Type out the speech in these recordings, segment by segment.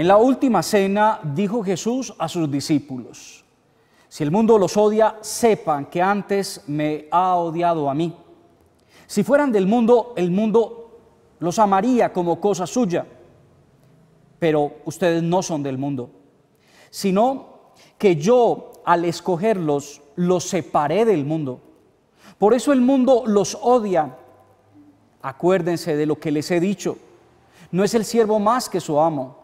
En la última cena dijo Jesús a sus discípulos, si el mundo los odia, sepan que antes me ha odiado a mí. Si fueran del mundo, el mundo los amaría como cosa suya, pero ustedes no son del mundo, sino que yo al escogerlos los separé del mundo. Por eso el mundo los odia. Acuérdense de lo que les he dicho. No es el siervo más que su amo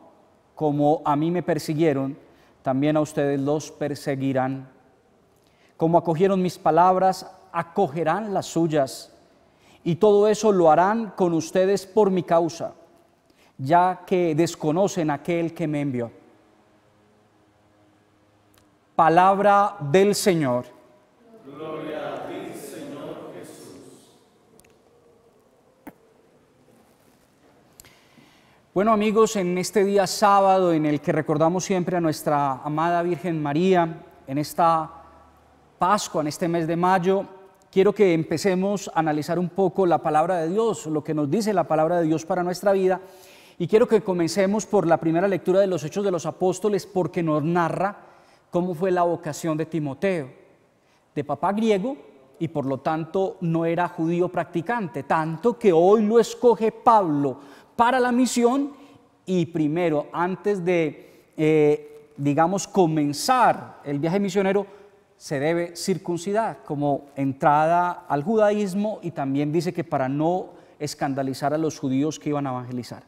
como a mí me persiguieron, también a ustedes los perseguirán. Como acogieron mis palabras, acogerán las suyas. Y todo eso lo harán con ustedes por mi causa, ya que desconocen aquel que me envió. Palabra del Señor. Gloria Bueno amigos, en este día sábado en el que recordamos siempre a nuestra amada Virgen María, en esta Pascua, en este mes de mayo, quiero que empecemos a analizar un poco la palabra de Dios, lo que nos dice la palabra de Dios para nuestra vida. Y quiero que comencemos por la primera lectura de los Hechos de los Apóstoles porque nos narra cómo fue la vocación de Timoteo, de papá griego y por lo tanto no era judío practicante, tanto que hoy lo escoge Pablo para la misión y primero, antes de, eh, digamos, comenzar el viaje misionero, se debe circuncidar como entrada al judaísmo y también dice que para no escandalizar a los judíos que iban a evangelizar.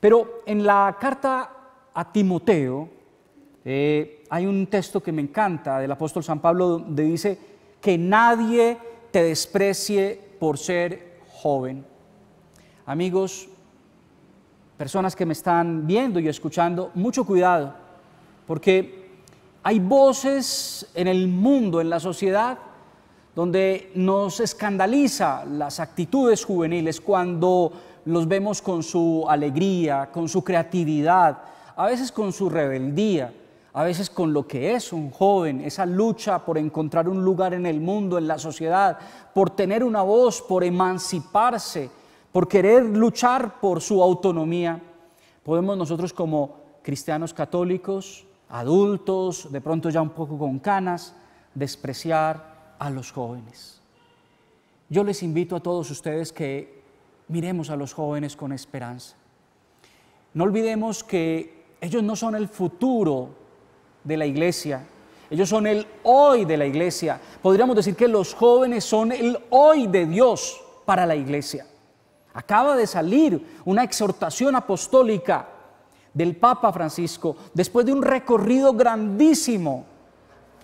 Pero en la carta a Timoteo eh, hay un texto que me encanta del apóstol San Pablo donde dice que nadie te desprecie por ser joven. Amigos, personas que me están viendo y escuchando, mucho cuidado, porque hay voces en el mundo, en la sociedad, donde nos escandaliza las actitudes juveniles cuando los vemos con su alegría, con su creatividad, a veces con su rebeldía, a veces con lo que es un joven, esa lucha por encontrar un lugar en el mundo, en la sociedad, por tener una voz, por emanciparse por querer luchar por su autonomía, podemos nosotros como cristianos católicos, adultos, de pronto ya un poco con canas, despreciar a los jóvenes. Yo les invito a todos ustedes que miremos a los jóvenes con esperanza. No olvidemos que ellos no son el futuro de la iglesia, ellos son el hoy de la iglesia. Podríamos decir que los jóvenes son el hoy de Dios para la iglesia. Acaba de salir una exhortación apostólica del Papa Francisco después de un recorrido grandísimo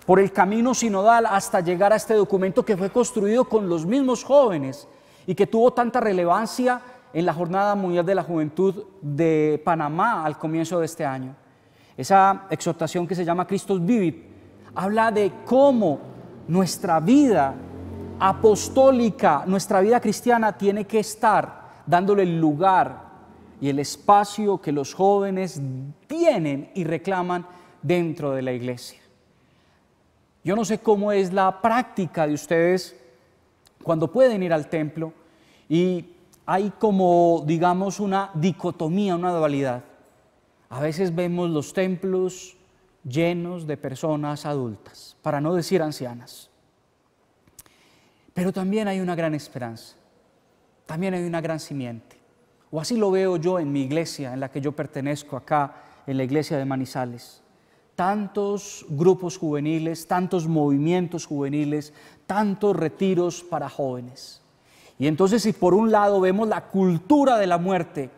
por el camino sinodal hasta llegar a este documento que fue construido con los mismos jóvenes y que tuvo tanta relevancia en la Jornada Mundial de la Juventud de Panamá al comienzo de este año. Esa exhortación que se llama Cristo Vivit habla de cómo nuestra vida apostólica, nuestra vida cristiana tiene que estar dándole el lugar y el espacio que los jóvenes tienen y reclaman dentro de la iglesia. Yo no sé cómo es la práctica de ustedes cuando pueden ir al templo y hay como, digamos, una dicotomía, una dualidad. A veces vemos los templos llenos de personas adultas, para no decir ancianas. Pero también hay una gran esperanza también hay una gran simiente. O así lo veo yo en mi iglesia, en la que yo pertenezco acá, en la iglesia de Manizales. Tantos grupos juveniles, tantos movimientos juveniles, tantos retiros para jóvenes. Y entonces si por un lado vemos la cultura de la muerte,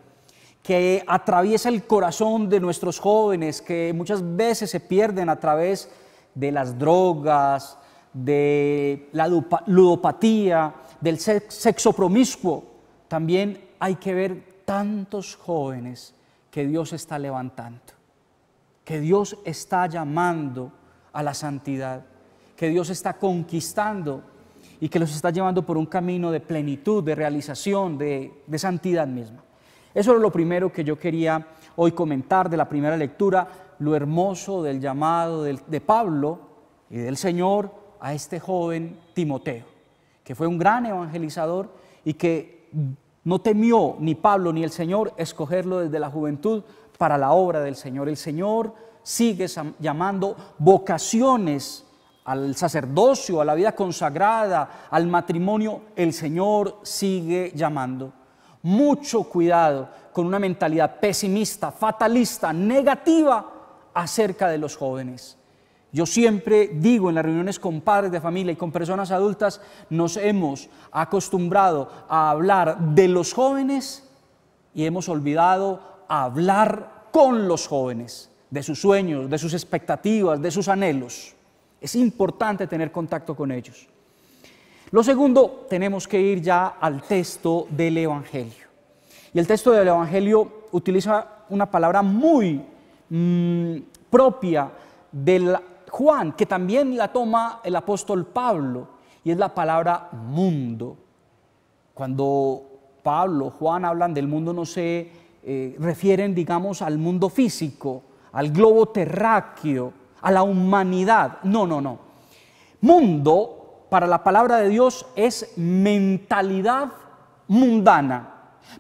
que atraviesa el corazón de nuestros jóvenes, que muchas veces se pierden a través de las drogas, de la ludopatía, del sexo promiscuo, también hay que ver tantos jóvenes que Dios está levantando, que Dios está llamando a la santidad, que Dios está conquistando y que los está llevando por un camino de plenitud, de realización, de, santidad misma. Eso era lo primero que yo quería hoy comentar de la primera lectura, lo hermoso del llamado de Pablo y del Señor a este joven Timoteo, que fue un gran evangelizador y que no temió ni Pablo ni el Señor escogerlo desde la juventud para la obra del Señor. El Señor sigue llamando vocaciones al sacerdocio, a la vida consagrada, al matrimonio, el Señor sigue llamando. Mucho cuidado con una mentalidad pesimista, fatalista, negativa acerca de los jóvenes. Yo siempre digo en las reuniones con padres de familia y con personas adultas, nos hemos acostumbrado a hablar de los jóvenes y hemos olvidado hablar con los jóvenes, de sus sueños, de sus expectativas, de sus anhelos. Es importante tener contacto con ellos. Lo segundo, tenemos que ir ya al texto del Evangelio. Y el texto del Evangelio utiliza una palabra muy mm, propia del Juan, que también la toma el apóstol Pablo, y es la palabra mundo. Cuando Pablo, Juan hablan del mundo, no se eh, refieren, digamos, al mundo físico, al globo terráqueo, a la humanidad. No, no, no. Mundo, para la palabra de Dios, es mentalidad mundana.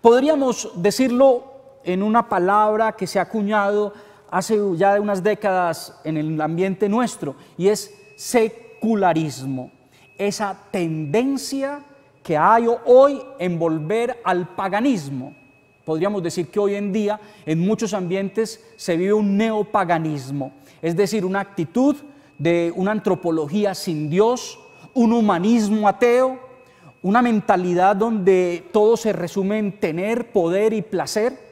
Podríamos decirlo en una palabra que se ha acuñado hace ya unas décadas en el ambiente nuestro, y es secularismo, esa tendencia que hay hoy en volver al paganismo. Podríamos decir que hoy en día en muchos ambientes se vive un neopaganismo, es decir, una actitud de una antropología sin Dios, un humanismo ateo, una mentalidad donde todo se resume en tener poder y placer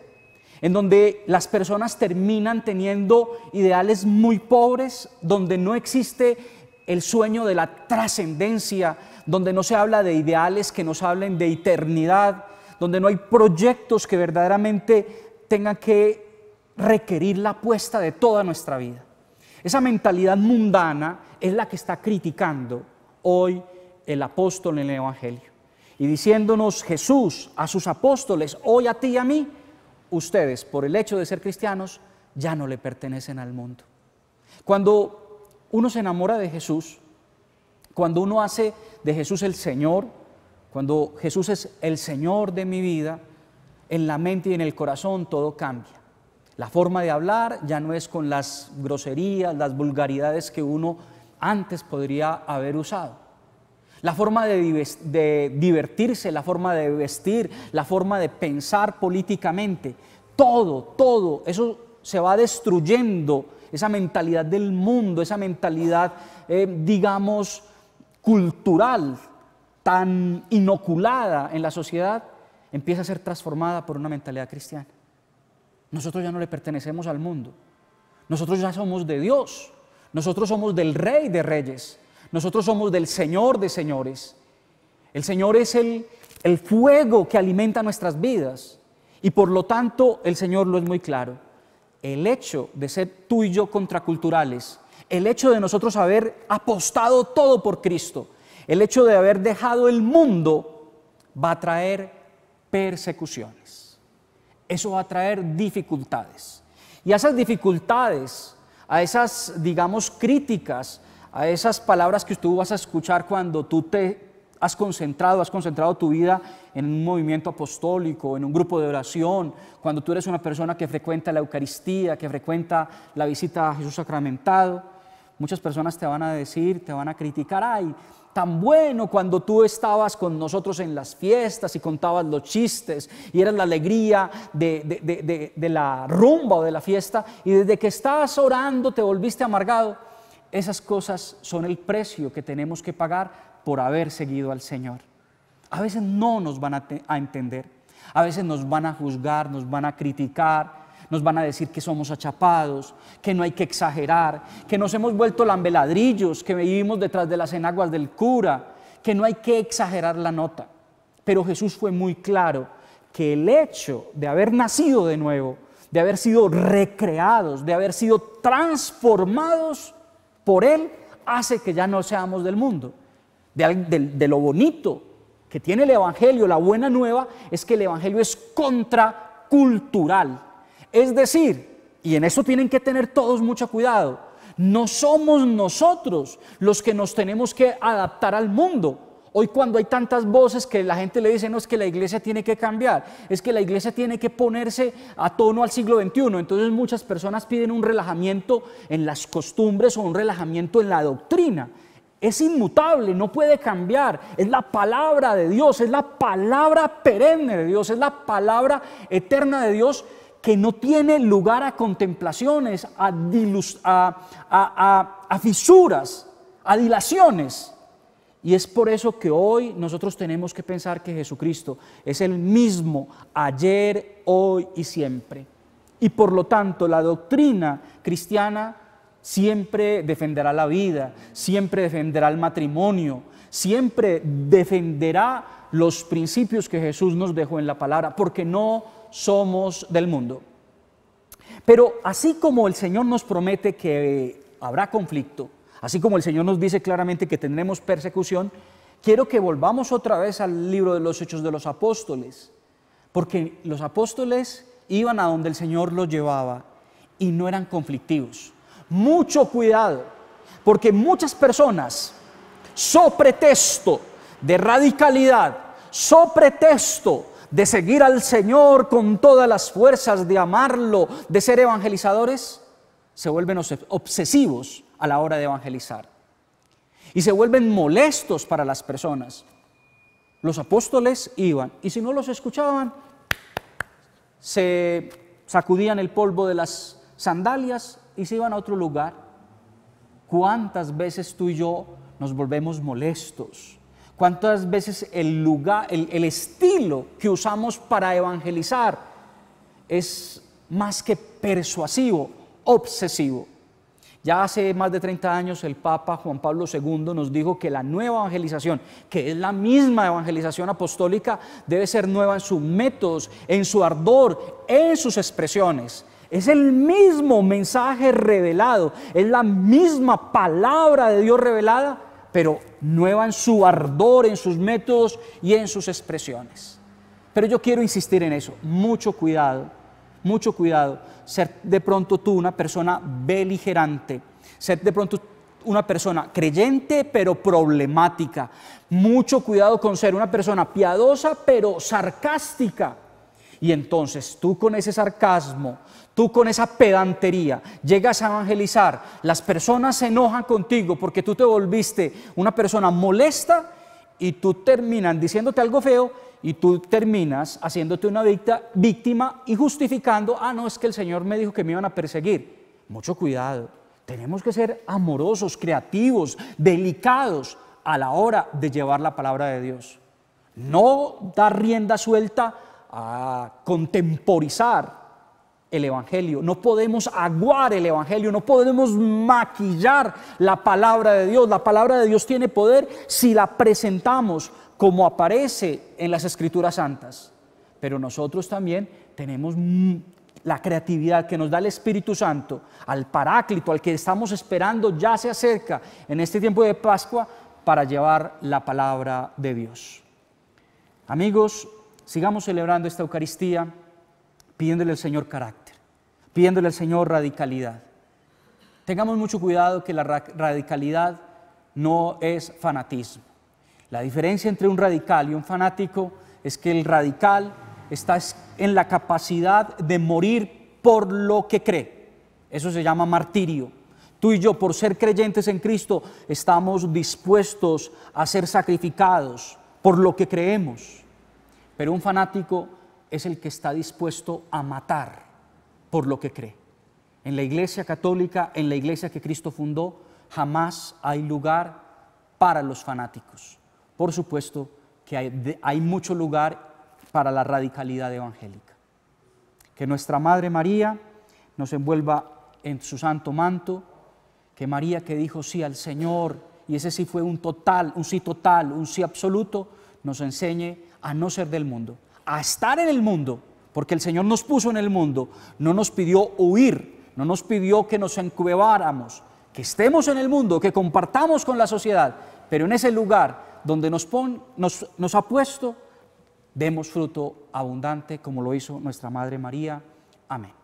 en donde las personas terminan teniendo ideales muy pobres, donde no existe el sueño de la trascendencia, donde no se habla de ideales que nos hablen de eternidad, donde no hay proyectos que verdaderamente tengan que requerir la apuesta de toda nuestra vida. Esa mentalidad mundana es la que está criticando hoy el apóstol en el Evangelio. Y diciéndonos Jesús a sus apóstoles, hoy a ti y a mí, ustedes, por el hecho de ser cristianos, ya no le pertenecen al mundo. Cuando uno se enamora de Jesús, cuando uno hace de Jesús el Señor, cuando Jesús es el Señor de mi vida, en la mente y en el corazón todo cambia. La forma de hablar ya no es con las groserías, las vulgaridades que uno antes podría haber usado. La forma de, divertirse, la forma de vestir, la forma de pensar políticamente, todo, todo, eso se va destruyendo, esa mentalidad del mundo, esa mentalidad, eh, digamos, cultural, tan inoculada en la sociedad, empieza a ser transformada por una mentalidad cristiana. Nosotros ya no le pertenecemos al mundo. Nosotros ya somos de Dios. Nosotros somos del Rey de Reyes. Nosotros somos del Señor de señores. El Señor es el, fuego que alimenta nuestras vidas. Y por lo tanto, el Señor lo es muy claro. El hecho de ser tú y yo contraculturales, el hecho de nosotros haber apostado todo por Cristo, el hecho de haber dejado el mundo, va a traer persecuciones. Eso va a traer dificultades. Y a esas dificultades, a esas, digamos, críticas, a esas palabras que tú vas a escuchar cuando tú te has concentrado, has concentrado tu vida en un movimiento apostólico, en un grupo de oración, cuando tú eres una persona que frecuenta la Eucaristía, que frecuenta la visita a Jesús sacramentado, muchas personas te van a decir, te van a criticar, ay, tan bueno cuando tú estabas con nosotros en las fiestas y contabas los chistes y eras la alegría de, la rumba o de la fiesta y desde que estabas orando te volviste amargado. Esas cosas son el precio que tenemos que pagar por haber seguido al Señor. A veces no nos van a, entender, a veces nos van a juzgar, nos van a criticar, nos van a decir que somos achapados, que no hay que exagerar, que nos hemos vuelto lambeladrillos, que vivimos detrás de las enaguas del cura, que no hay que exagerar la nota. Pero Jesús fue muy claro que el hecho de haber nacido de nuevo, de haber sido recreados, de haber sido transformados, por Él hace que ya no seamos del mundo. De, lo bonito que tiene el Evangelio, la buena nueva, es que el Evangelio es contracultural. Es decir, y en eso tienen que tener todos mucho cuidado, no somos nosotros los que nos tenemos que adaptar al mundo Hoy cuando hay tantas voces que la gente le dice, no es que la iglesia tiene que cambiar, es que la iglesia tiene que ponerse a tono al siglo XXI. Entonces muchas personas piden un relajamiento en las costumbres o un relajamiento en la doctrina. Es inmutable, no puede cambiar. Es la palabra de Dios, es la palabra perenne de Dios, es la palabra eterna de Dios que no tiene lugar a contemplaciones, a, fisuras, a dilaciones. Y es por eso que hoy nosotros tenemos que pensar que Jesucristo es el mismo ayer, hoy y siempre. Y por lo tanto la doctrina cristiana siempre defenderá la vida, siempre defenderá el matrimonio, siempre defenderá los principios que Jesús nos dejó en la palabra, porque no somos del mundo. Pero así como el Señor nos promete que habrá conflicto, Así como el Señor nos dice claramente que tendremos persecución, quiero que volvamos otra vez al libro de los Hechos de los Apóstoles, porque los apóstoles iban a donde el Señor los llevaba y no eran conflictivos. Mucho cuidado, porque muchas personas, so pretexto de radicalidad, so pretexto de seguir al Señor con todas las fuerzas, de amarlo, de ser evangelizadores, se vuelven obsesivos a la hora de evangelizar. Y se vuelven molestos para las personas. Los apóstoles iban y si no los escuchaban, se sacudían el polvo de las sandalias y se iban a otro lugar. ¿Cuántas veces tú y yo nos volvemos molestos? ¿Cuántas veces el lugar, el, estilo que usamos para evangelizar es más que persuasivo, obsesivo? Ya hace más de 30 años el Papa Juan Pablo II nos dijo que la nueva evangelización, que es la misma evangelización apostólica, debe ser nueva en sus métodos, en su ardor, en sus expresiones. Es el mismo mensaje revelado, es la misma palabra de Dios revelada, pero nueva en su ardor, en sus métodos y en sus expresiones. Pero yo quiero insistir en eso, mucho cuidado mucho cuidado. Ser de pronto tú una persona beligerante. Ser de pronto una persona creyente pero problemática. Mucho cuidado con ser una persona piadosa pero sarcástica. Y entonces tú con ese sarcasmo, tú con esa pedantería, llegas a evangelizar, las personas se enojan contigo porque tú te volviste una persona molesta y tú terminan diciéndote algo feo y tú terminas haciéndote una víctima y justificando, ah, no, es que el Señor me dijo que me iban a perseguir. Mucho cuidado, tenemos que ser amorosos, creativos, delicados a la hora de llevar la palabra de Dios. No dar rienda suelta a contemporizar el Evangelio, no podemos aguar el Evangelio, no podemos maquillar la palabra de Dios. La palabra de Dios tiene poder si la presentamos como aparece en las escrituras santas. Pero nosotros también tenemos la creatividad que nos da el Espíritu Santo, al Paráclito, al que estamos esperando ya se acerca en este tiempo de Pascua para llevar la palabra de Dios. Amigos, sigamos celebrando esta Eucaristía pidiéndole al Señor carácter, pidiéndole al Señor radicalidad. Tengamos mucho cuidado que la radicalidad no es fanatismo. La diferencia entre un radical y un fanático es que el radical está en la capacidad de morir por lo que cree. Eso se llama martirio. Tú y yo, por ser creyentes en Cristo, estamos dispuestos a ser sacrificados por lo que creemos. Pero un fanático es el que está dispuesto a matar por lo que cree. En la iglesia católica, en la iglesia que Cristo fundó, jamás hay lugar para los fanáticos por supuesto que hay, mucho lugar para la radicalidad evangélica. Que nuestra Madre María nos envuelva en su santo manto, que María que dijo sí al Señor, y ese sí fue un total, un sí total, un sí absoluto, nos enseñe a no ser del mundo, a estar en el mundo, porque el Señor nos puso en el mundo, no nos pidió huir, no nos pidió que nos encueváramos, que estemos en el mundo, que compartamos con la sociedad, pero en ese lugar donde nos, nos ha puesto, demos fruto abundante como lo hizo nuestra Madre María. Amén.